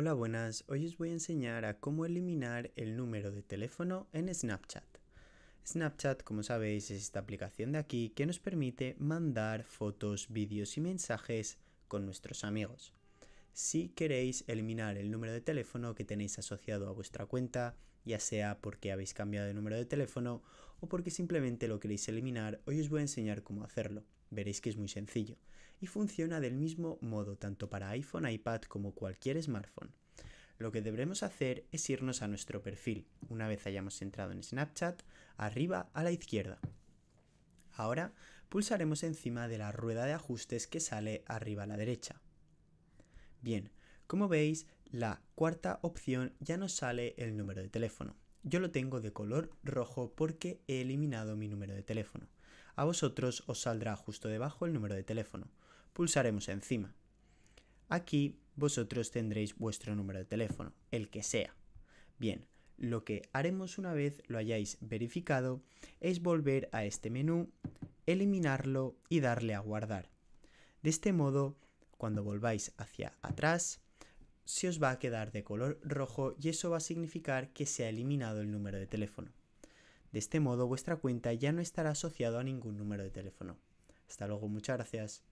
Hola buenas, hoy os voy a enseñar a cómo eliminar el número de teléfono en Snapchat. Snapchat, como sabéis, es esta aplicación de aquí que nos permite mandar fotos, vídeos y mensajes con nuestros amigos. Si queréis eliminar el número de teléfono que tenéis asociado a vuestra cuenta, ya sea porque habéis cambiado de número de teléfono o porque simplemente lo queréis eliminar, hoy os voy a enseñar cómo hacerlo. Veréis que es muy sencillo y funciona del mismo modo tanto para iPhone, iPad como cualquier smartphone. Lo que debemos hacer es irnos a nuestro perfil, una vez hayamos entrado en Snapchat, arriba a la izquierda. Ahora pulsaremos encima de la rueda de ajustes que sale arriba a la derecha. Bien, como veis, la cuarta opción ya nos sale el número de teléfono. Yo lo tengo de color rojo porque he eliminado mi número de teléfono a vosotros os saldrá justo debajo el número de teléfono. Pulsaremos encima. Aquí vosotros tendréis vuestro número de teléfono, el que sea. Bien, lo que haremos una vez lo hayáis verificado es volver a este menú, eliminarlo y darle a guardar. De este modo, cuando volváis hacia atrás, se os va a quedar de color rojo y eso va a significar que se ha eliminado el número de teléfono. De este modo vuestra cuenta ya no estará asociada a ningún número de teléfono. Hasta luego, muchas gracias.